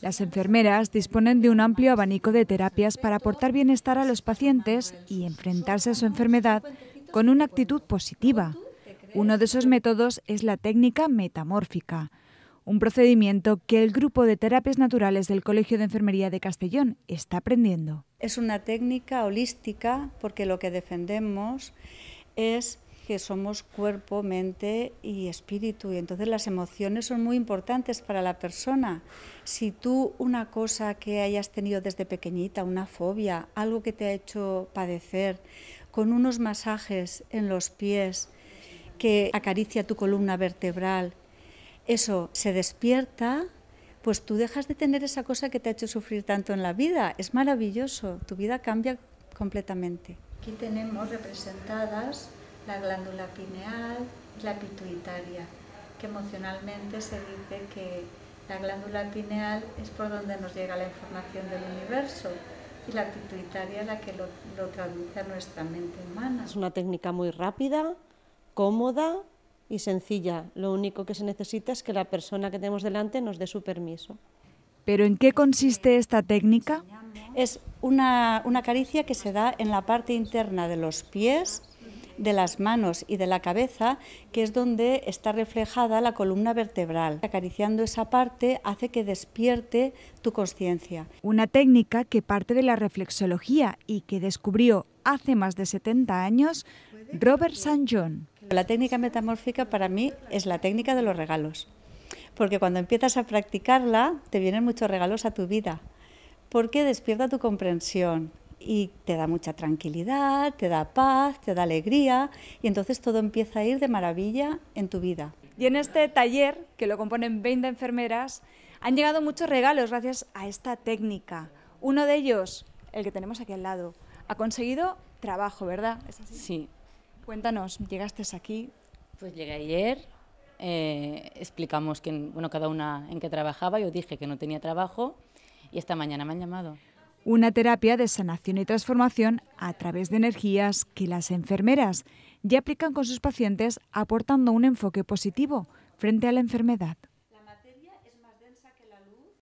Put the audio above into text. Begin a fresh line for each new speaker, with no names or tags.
Las enfermeras disponen de un amplio abanico de terapias para aportar bienestar a los pacientes y enfrentarse a su enfermedad con una actitud positiva. Uno de esos métodos es la técnica metamórfica, un procedimiento que el grupo de terapias naturales del Colegio de Enfermería de Castellón está aprendiendo. Es una
técnica holística porque lo que defendemos es que somos cuerpo, mente y espíritu. Y entonces las emociones son muy importantes para la persona. Si tú una cosa que hayas tenido desde pequeñita, una fobia, algo que te ha hecho padecer, con unos masajes en los pies que acaricia tu columna vertebral, eso se despierta, pues tú dejas de tener esa cosa que te ha hecho sufrir tanto en la vida. Es maravilloso, tu vida cambia completamente. Aquí tenemos representadas la glándula pineal y la pituitaria, que emocionalmente se dice que la glándula pineal es por donde nos llega la información del universo y la pituitaria es la que lo, lo traduce a nuestra mente humana. Es una técnica muy rápida, cómoda y sencilla. Lo único que se necesita es que la persona que tenemos delante nos dé su
permiso. ¿Pero en qué consiste esta técnica?
Es una, una, caricia que se da en la parte interna de los pies de las manos y de la cabeza, que es donde está reflejada la columna vertebral. Acariciando esa parte hace
que despierte tu conciencia. Una técnica que parte de la reflexología y que descubrió hace más de 70 años Robert St. John. La
técnica metamórfica para mí es la técnica de los regalos, porque cuando empiezas a practicarla te vienen muchos regalos a tu vida, porque despierta tu comprensión, y te da mucha tranquilidad, te da paz, te da alegría y entonces todo empieza a ir de
maravilla en tu vida. Y en este taller, que lo componen 20 enfermeras, han llegado muchos regalos gracias a esta técnica. Uno de ellos, el que tenemos aquí al lado, ha conseguido trabajo, ¿verdad? Sí. Cuéntanos, llegaste aquí.
Pues llegué ayer, eh, explicamos que, bueno, cada una en que trabajaba, yo dije que no tenía trabajo y esta mañana me han llamado
una terapia de sanación y transformación a través de energías que las enfermeras ya aplican con sus pacientes aportando un enfoque positivo frente a la enfermedad.